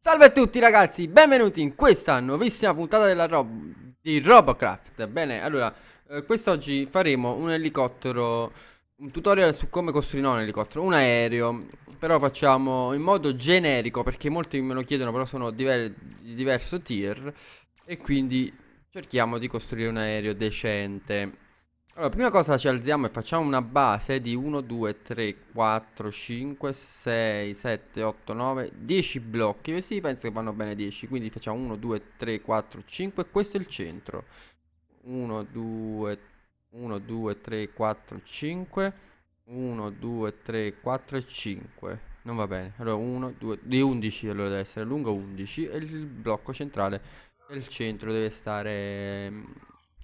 Salve a tutti ragazzi, benvenuti in questa nuovissima puntata della Rob di Robocraft Bene, allora, eh, quest'oggi faremo un elicottero un tutorial su come costruire un elicottero, un aereo, però facciamo in modo generico perché molti me lo chiedono, però sono di diverso tier e quindi cerchiamo di costruire un aereo decente. Allora, prima cosa ci alziamo e facciamo una base di 1, 2, 3, 4, 5, 6, 7, 8, 9, 10 blocchi. Sì, penso che vanno bene 10, quindi facciamo 1, 2, 3, 4, 5, questo è il centro. 1, 2, 3. 1, 2, 3, 4, 5. 1, 2, 3, 4 e 5. Non va bene. Allora 1, 2, di 11 allora deve essere lungo 11 e il blocco centrale del centro deve stare mm,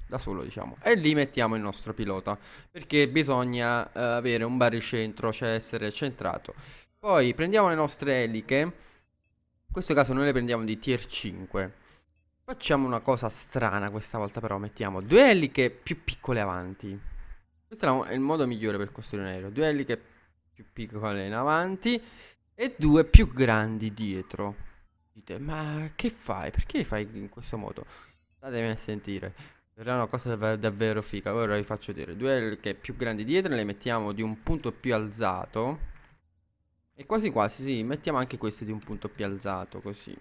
da solo diciamo e lì mettiamo il nostro pilota perché bisogna uh, avere un baricentro cioè essere centrato poi prendiamo le nostre eliche in questo caso noi le prendiamo di tier 5 Facciamo una cosa strana questa volta però, mettiamo due eliche più piccole avanti. Questo è il modo migliore per costruire un aereo, due eliche più piccole in avanti e due più grandi dietro. Dite, ma che fai? Perché fai in questo modo? Datemi a sentire. Verrà una cosa dav davvero figa, ora vi faccio vedere. Due eliche più grandi dietro le mettiamo di un punto più alzato. E quasi quasi, sì, mettiamo anche queste di un punto più alzato, così.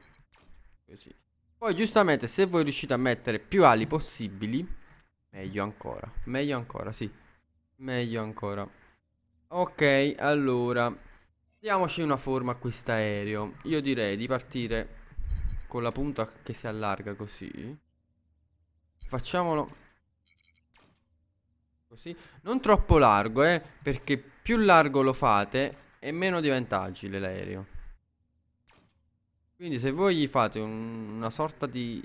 Così. Poi giustamente se voi riuscite a mettere più ali possibili, meglio ancora, meglio ancora, sì, meglio ancora. Ok, allora, diamoci una forma a quest'aereo. Io direi di partire con la punta che si allarga così. Facciamolo così. Non troppo largo, eh, perché più largo lo fate e meno diventa agile l'aereo. Quindi se voi gli fate un, una sorta di...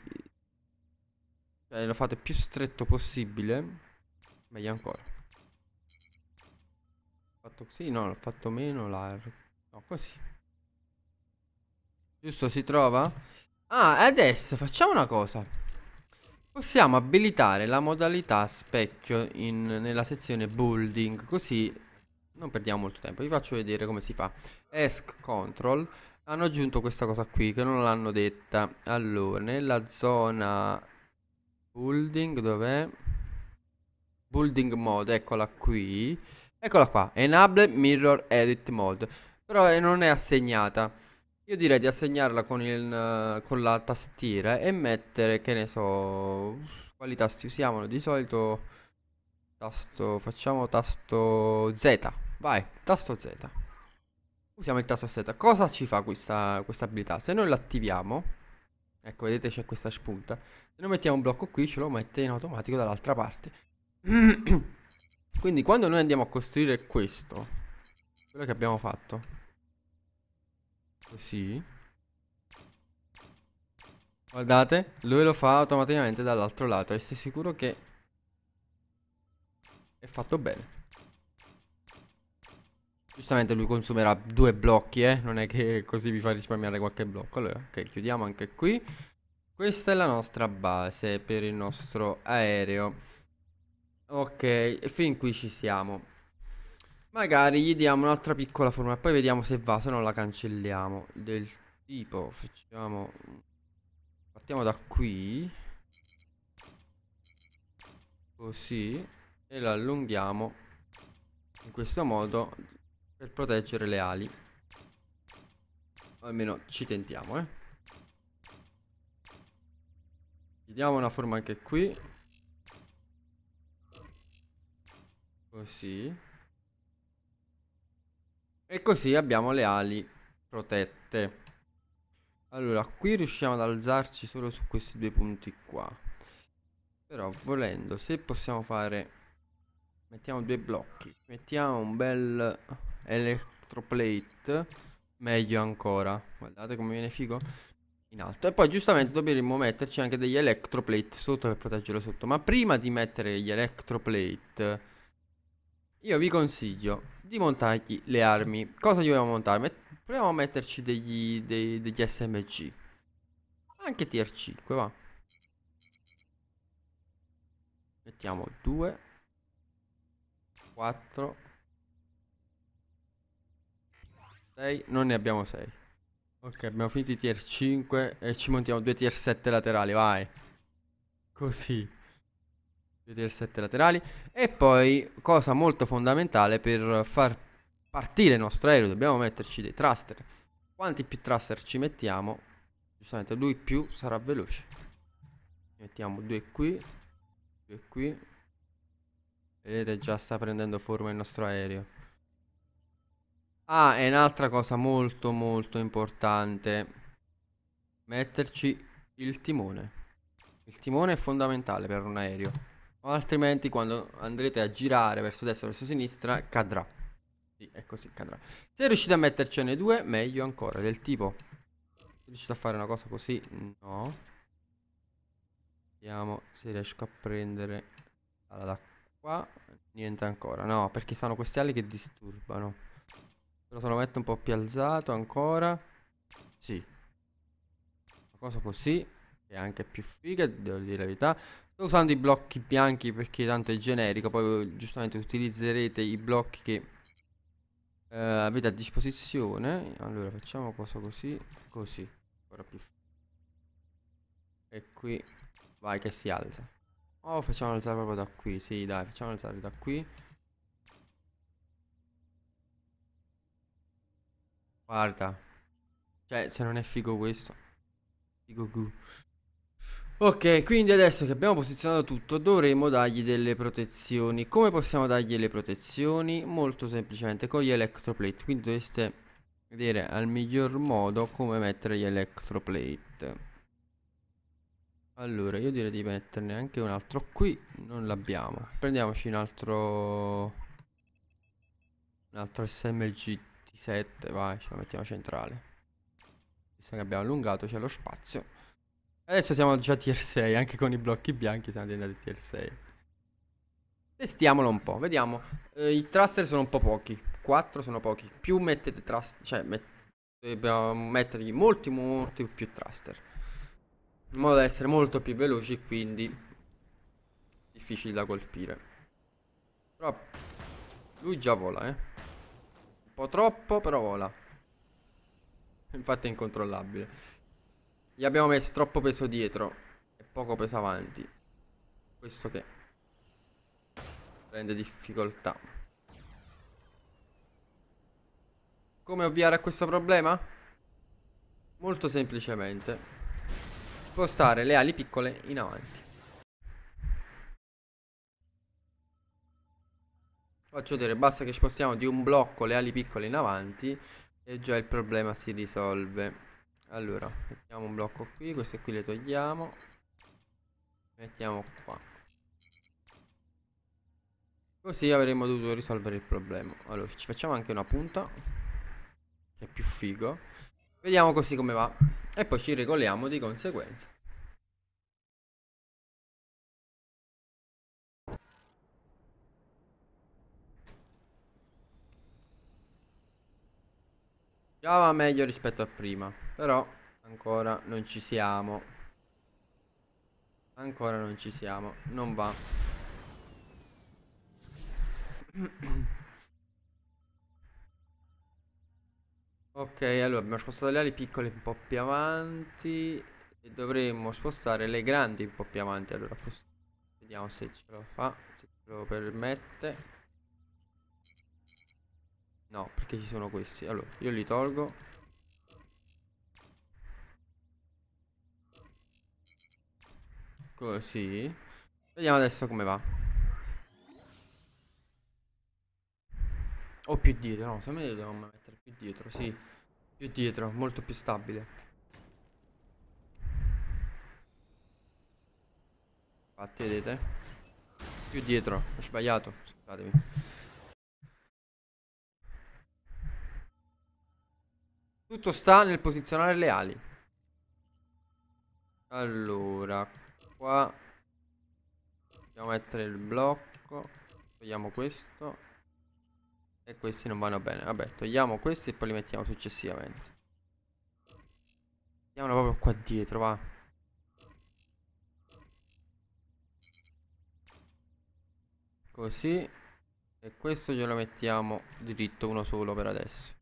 Cioè lo fate più stretto possibile, meglio ancora. Ho fatto così, no, l'ho fatto meno, la... No, così. Giusto, si trova? Ah, adesso facciamo una cosa. Possiamo abilitare la modalità specchio in, nella sezione building, così non perdiamo molto tempo. Vi faccio vedere come si fa. Esc control hanno aggiunto questa cosa qui che non l'hanno detta. Allora, nella zona building, dov'è? Building mode, eccola qui. Eccola qua, Enable Mirror Edit Mode. Però eh, non è assegnata. Io direi di assegnarla con, il, eh, con la tastiera e mettere, che ne so, quali tasti usiamo. Di solito tasto, facciamo tasto Z. Vai, tasto Z usiamo il tasto seta. Cosa ci fa questa, questa abilità? Se noi l'attiviamo, ecco vedete c'è questa spunta, se noi mettiamo un blocco qui ce lo mette in automatico dall'altra parte. Quindi quando noi andiamo a costruire questo, quello che abbiamo fatto, così, guardate, lui lo fa automaticamente dall'altro lato e sei sicuro che è fatto bene. Giustamente lui consumerà due blocchi, eh. Non è che così vi fa risparmiare qualche blocco. Allora, ok, chiudiamo anche qui. Questa è la nostra base per il nostro aereo. Ok, fin qui ci siamo. Magari gli diamo un'altra piccola forma e poi vediamo se va, se no la cancelliamo. Del tipo, facciamo... Partiamo da qui. Così. E la allunghiamo in questo modo per proteggere le ali. O almeno ci tentiamo, eh. Gli diamo una forma anche qui. Così. E così abbiamo le ali protette. Allora, qui riusciamo ad alzarci solo su questi due punti qua. Però volendo, se possiamo fare... Mettiamo due blocchi. Mettiamo un bel electroplate, meglio ancora. Guardate come viene figo. In alto. E poi giustamente dovremmo metterci anche degli electroplate sotto per proteggerlo sotto. Ma prima di mettere gli electroplate... Io vi consiglio di montargli le armi. Cosa gli vogliamo montare? Met proviamo a metterci degli, dei, degli SMG. Anche tier 5 va. Mettiamo 2, 4, 6, non ne abbiamo 6. Ok, abbiamo finito i tier 5 e ci montiamo due tier 7 laterali, vai. Così. Due tier 7 laterali. E poi, cosa molto fondamentale per far partire il nostro aereo, dobbiamo metterci dei thruster. Quanti più thruster ci mettiamo, giustamente lui più sarà veloce. Mettiamo due qui, due qui. Vedete già sta prendendo forma il nostro aereo. Ah, è un'altra cosa molto molto importante. Metterci il timone. Il timone è fondamentale per un aereo. altrimenti quando andrete a girare verso destra, verso sinistra, cadrà. Sì, è così, cadrà. Se riuscite a mettercene due, meglio ancora, del tipo. Se riuscite a fare una cosa così, no. Vediamo se riesco a prendere... Allora, da qua... Niente ancora, no, perché sono questi ali che disturbano. Però se lo metto un po' più alzato ancora. Sì. La cosa così, che è anche più figa, devo dire la verità. Sto usando i blocchi bianchi perché tanto è generico, poi giustamente utilizzerete i blocchi che eh, avete a disposizione. Allora facciamo cosa così, così. Ancora più E qui, vai che si alza. Oh, facciamo alzare proprio da qui, sì dai, facciamo alzare da qui. Guarda. Cioè, se non è figo questo. Figo gu. Ok, quindi adesso che abbiamo posizionato tutto dovremo dargli delle protezioni. Come possiamo dargli le protezioni? Molto semplicemente con gli electroplate. Quindi dovreste vedere al miglior modo come mettere gli electroplate. Allora, io direi di metterne anche un altro qui. Non l'abbiamo. Prendiamoci un altro... Un altro SMG 27, vai, ce la mettiamo centrale. Visto che abbiamo allungato, c'è lo spazio. Adesso siamo già tier 6, anche con i blocchi bianchi siamo diventati tier 6. Testiamolo un po', vediamo. Eh, I thruster sono un po' pochi, 4 sono pochi. Più mettete thruster, cioè met dobbiamo mettergli molti, molti più thruster. In modo da essere molto più veloci, quindi difficili da colpire. Però lui già vola, eh po' troppo, però vola. Infatti è incontrollabile. Gli abbiamo messo troppo peso dietro e poco peso avanti. Questo che rende difficoltà. Come ovviare a questo problema? Molto semplicemente. Spostare le ali piccole in avanti. Faccio vedere, basta che spostiamo di un blocco le ali piccole in avanti e già il problema si risolve. Allora, mettiamo un blocco qui, queste qui le togliamo. Mettiamo qua. Così avremmo dovuto risolvere il problema. Allora, ci facciamo anche una punta, che è più figo. Vediamo così come va. E poi ci regoliamo di conseguenza. Già va meglio rispetto a prima, però ancora non ci siamo. Ancora non ci siamo, non va. ok, allora abbiamo spostato le ali piccole un po' più avanti e dovremmo spostare le grandi un po' più avanti. Allora, vediamo se ce lo fa, se ce lo permette. No, perché ci sono questi. Allora, io li tolgo. Così. Vediamo adesso come va. O più dietro, no, secondo me devo mettere più dietro, sì. Più dietro, molto più stabile. Infatti, vedete? Più dietro, ho sbagliato, scusatemi. Tutto sta nel posizionare le ali. Allora, qua dobbiamo mettere il blocco. Togliamo questo. E questi non vanno bene. Vabbè, togliamo questi e poi li mettiamo successivamente. Mettiamolo proprio qua dietro, va. Così. E questo glielo mettiamo dritto uno solo per adesso.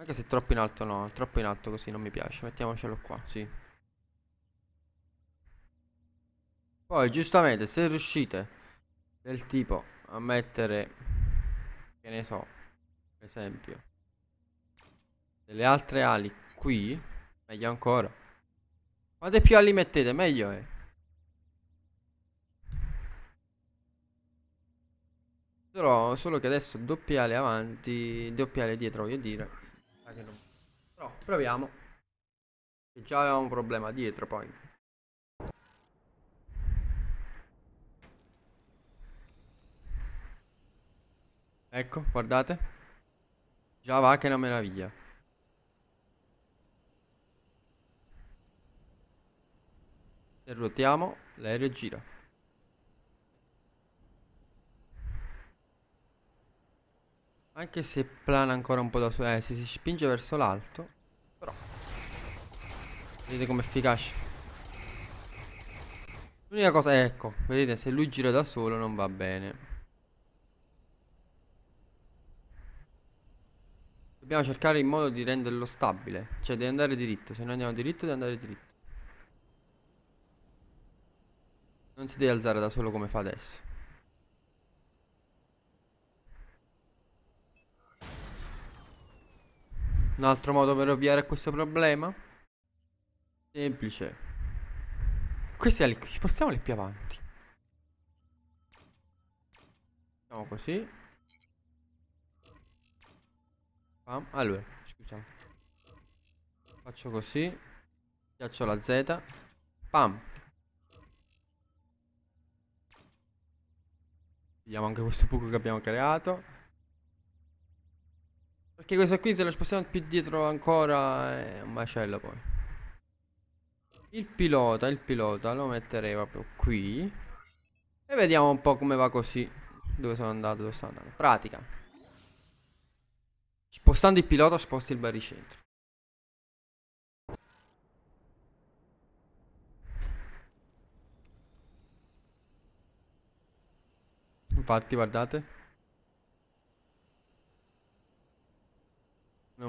Anche se troppo in alto no, troppo in alto così non mi piace. Mettiamocelo qua, sì. Poi giustamente se riuscite del tipo a mettere, che ne so, per esempio, delle altre ali qui, meglio ancora. Quante più ali mettete, meglio è. Però solo che adesso doppia avanti, doppia dietro voglio dire. Ah, non... No, proviamo. E già avevamo un problema dietro poi. Ecco, guardate. Già va che è una meraviglia. Se ruotiamo, l'aereo gira. Anche se plana ancora un po' da su. Eh, si, si spinge verso l'alto. Però. Vedete com'è efficace. L'unica cosa, eh, ecco, vedete, se lui gira da solo non va bene. Dobbiamo cercare in modo di renderlo stabile. Cioè, devi andare diritto. Se noi andiamo diritto, devi andare diritto. Non si deve alzare da solo come fa adesso. Un altro modo per ovviare a questo problema? Semplice. Queste ali qui, spostiamole più avanti. Facciamo così. Bam. Allora, scusa. Faccio così. Piaccio la Z. Pam. Vediamo anche questo buco che abbiamo creato. Che questa qui se la spostiamo più dietro ancora è un macello poi. Il pilota, il pilota lo metterei proprio qui. E vediamo un po' come va così. Dove sono andato, dove sono andato. Pratica. Spostando il pilota sposti il baricentro. Infatti guardate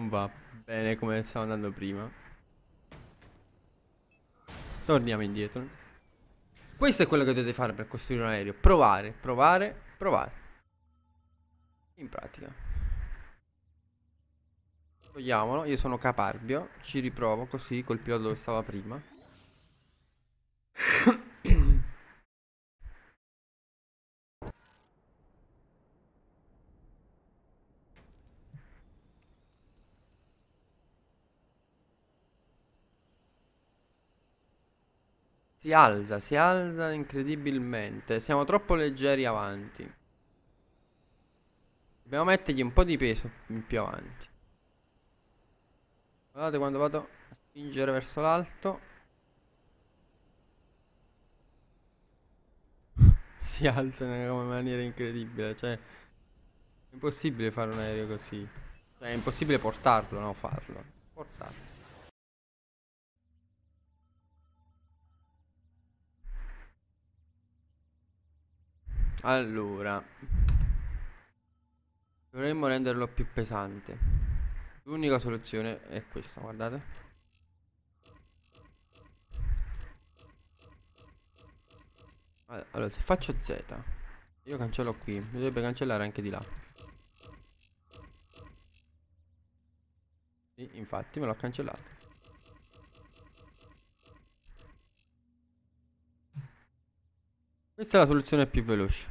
Non va bene come stava andando prima. Torniamo indietro. Questo è quello che dovete fare per costruire un aereo. Provare, provare, provare. In pratica. Togliamolo, io sono caparbio. Ci riprovo così col pilota dove stava prima. Si alza, si alza incredibilmente. Siamo troppo leggeri avanti. Dobbiamo mettergli un po' di peso più avanti. Guardate quando vado a spingere verso l'alto. si alza in una maniera incredibile. Cioè, è impossibile fare un aereo così. Cioè, è impossibile portarlo, no? Farlo. Portarlo. Allora Dovremmo renderlo più pesante L'unica soluzione è questa, guardate Allora, se faccio Z Io cancello qui Mi dovrebbe cancellare anche di là Sì, infatti me l'ho cancellato Questa è la soluzione più veloce.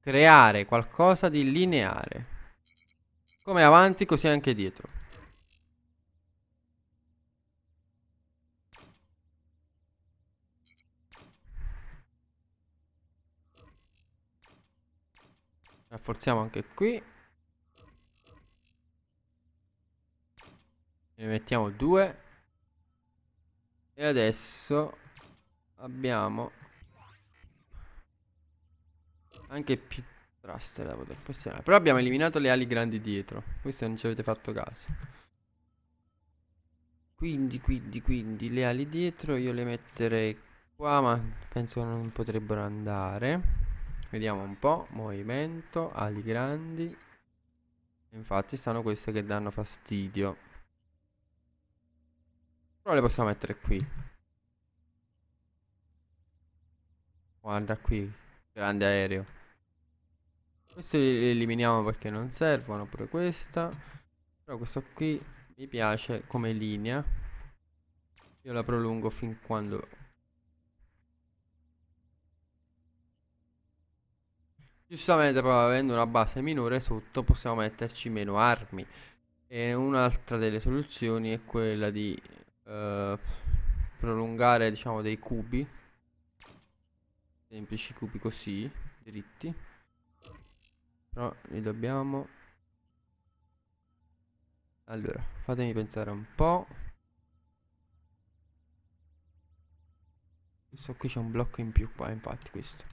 Creare qualcosa di lineare. Come avanti, così anche dietro. Rafforziamo anche qui. Ne mettiamo due. E adesso abbiamo anche più thruster da poter posizionare. Però abbiamo eliminato le ali grandi dietro. Questo non ci avete fatto caso. Quindi, quindi, quindi, le ali dietro io le metterei qua, ma penso che non potrebbero andare. Vediamo un po'. Movimento, ali grandi. Infatti sono queste che danno fastidio. Però le possiamo mettere qui. Guarda qui, grande aereo. Questo li eliminiamo perché non servono, pure questa. Però questo qui mi piace come linea. Io la prolungo fin quando... Giustamente però avendo una base minore sotto possiamo metterci meno armi. E un'altra delle soluzioni è quella di eh, prolungare diciamo dei cubi semplici, cubi così, dritti Però li dobbiamo... Allora, fatemi pensare un po'. Questo qui c'è un blocco in più qua, infatti, questo.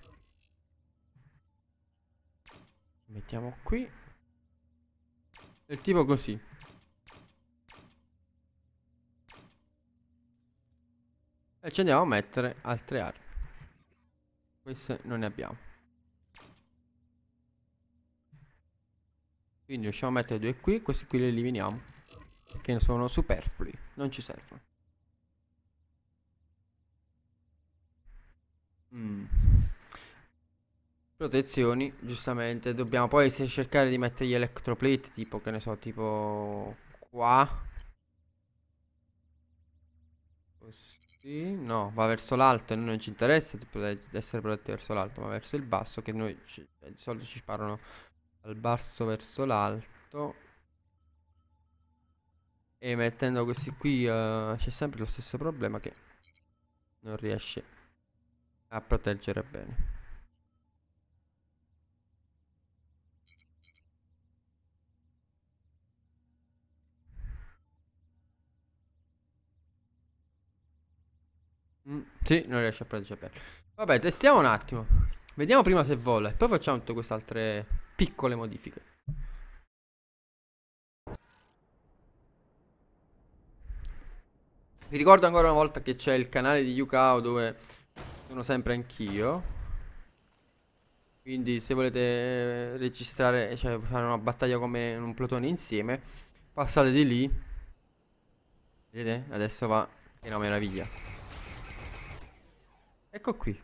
Mettiamo qui. il tipo così. E ci andiamo a mettere altre armi. Queste non ne abbiamo. Quindi riusciamo a mettere due qui, questi qui li eliminiamo. Che sono superflui, non ci servono. Mm. Protezioni, giustamente. Dobbiamo poi cercare di mettere gli electroplate, tipo che ne so, tipo qua Sì, no, va verso l'alto e non ci interessa essere protetti verso l'alto, ma verso il basso che noi ci, eh, di solito ci sparano dal basso verso l'alto. E mettendo questi qui uh, c'è sempre lo stesso problema che non riesce a proteggere bene. Mm, sì, non riesce a prenderci a Vabbè, testiamo un attimo. Vediamo prima se vola e poi facciamo tutte queste altre piccole modifiche. Vi ricordo ancora una volta che c'è il canale di Yukao dove sono sempre anch'io. Quindi se volete eh, registrare, cioè fare una battaglia come un plotone insieme, passate di lì. Vedete? Adesso va che è una meraviglia. Ecco qui.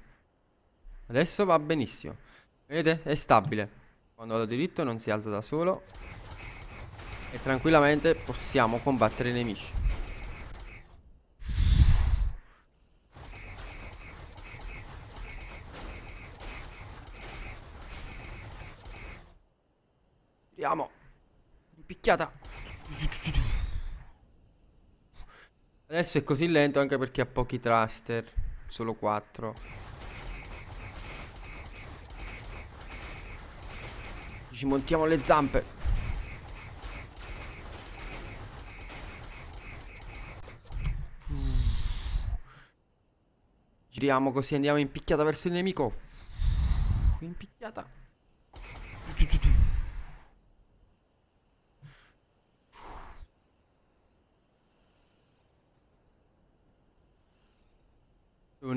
Adesso va benissimo. Vedete? È stabile. Quando vado diritto non si alza da solo. E tranquillamente possiamo combattere i nemici. Andiamo. Picchiata. Adesso è così lento anche perché ha pochi thruster. Solo 4. Ci montiamo le zampe. Giriamo così andiamo in picchiata verso il nemico. In picchiata.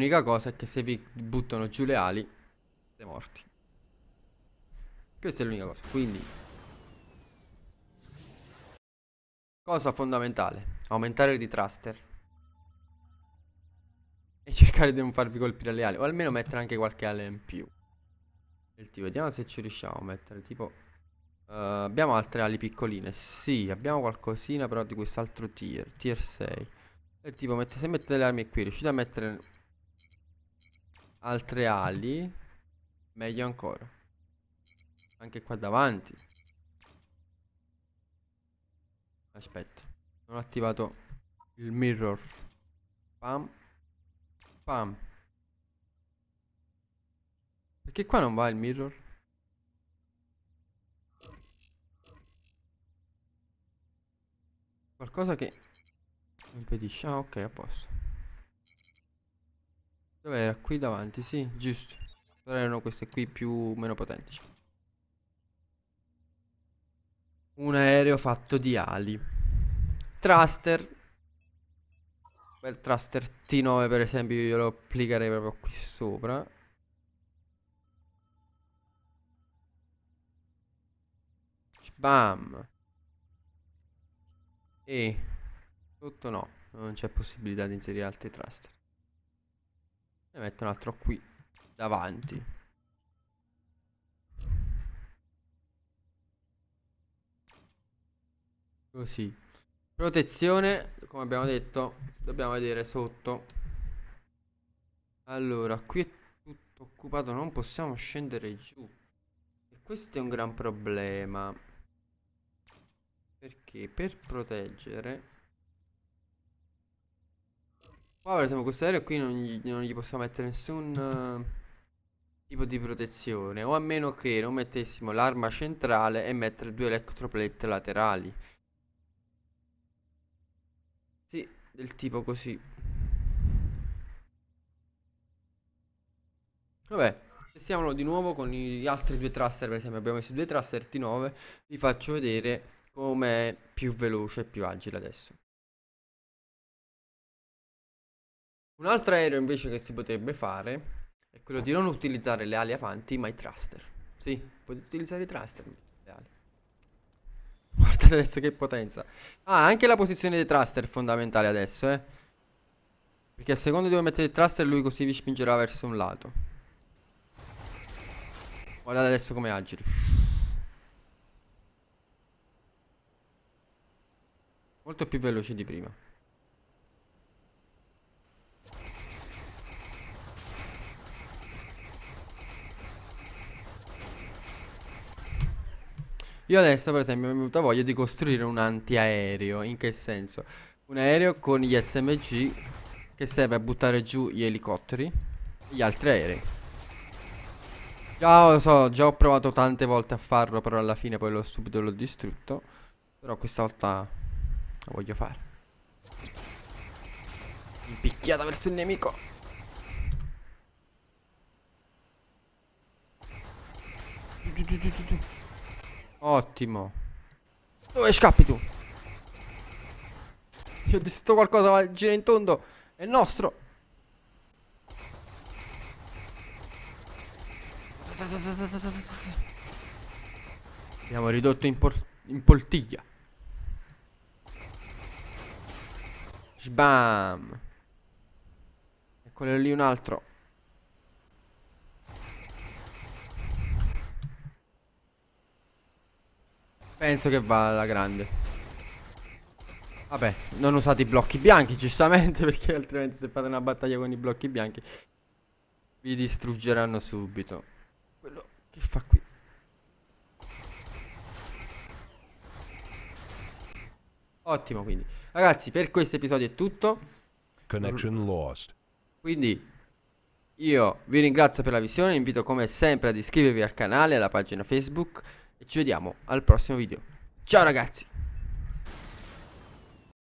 L'unica cosa è che se vi buttano giù le ali, siete morti. Questa è l'unica cosa, quindi... Cosa fondamentale, aumentare di thruster. E cercare di non farvi colpire le ali, o almeno mettere anche qualche ale in più. Tipo, vediamo se ci riusciamo a mettere, tipo... Uh, abbiamo altre ali piccoline. Sì, abbiamo qualcosina però di quest'altro tier, tier 6. E tipo, mette, se mettete le armi qui, riuscite a mettere altre ali meglio ancora anche qua davanti aspetta non ho attivato il mirror pam pam perché qua non va il mirror qualcosa che impedisce ah ok a posto Dov'era? Qui davanti, sì, giusto. Allora erano queste qui più meno potenti. Un aereo fatto di ali. Thruster. Quel thruster T9 per esempio io lo applicherei proprio qui sopra. Bam. E sotto no, non c'è possibilità di inserire altri thruster. Ne metto un altro qui, davanti. Così. Protezione, come abbiamo detto, dobbiamo vedere sotto. Allora, qui è tutto occupato, non possiamo scendere giù. E questo è un gran problema. Perché per proteggere Qua per esempio questo aereo qui non gli, non gli possiamo mettere nessun uh, tipo di protezione. O a meno che non mettessimo l'arma centrale e mettere due electroplate laterali. Sì, del tipo così. Vabbè, testiamolo di nuovo con gli altri due thruster, per esempio abbiamo messo due thruster T9, vi faccio vedere com'è più veloce e più agile adesso. Un altro aereo invece che si potrebbe fare è quello di non utilizzare le ali avanti ma i thruster. Sì, potete utilizzare i thruster. Le ali. Guardate adesso che potenza. Ah, anche la posizione dei thruster è fondamentale adesso, eh. Perché a seconda di dove mettete il thruster lui così vi spingerà verso un lato. Guardate adesso come agili. Molto più veloce di prima. Io adesso, per esempio, mi è venuta voglia di costruire un antiaereo. In che senso? Un aereo con gli SMG che serve a buttare giù gli elicotteri e gli altri aerei. Già lo so, già ho provato tante volte a farlo, però alla fine poi l'ho subito l'ho distrutto. Però questa volta lo voglio fare. Impicchiata verso il nemico. Du, du, du, Ottimo. Dove scappi tu? Io ho distrutto qualcosa, ma gira in tondo. È il nostro. Abbiamo ridotto in, in poltiglia. Sbam. Eccolo lì un altro. Penso che va alla grande. Vabbè, non usate i blocchi bianchi, giustamente, perché altrimenti se fate una battaglia con i blocchi bianchi vi distruggeranno subito. Quello che fa qui. Ottimo, quindi. Ragazzi, per questo episodio è tutto. Connection lost. Quindi, io vi ringrazio per la visione, invito come sempre ad iscrivervi al canale, alla pagina Facebook ci vediamo al prossimo video. Ciao ragazzi!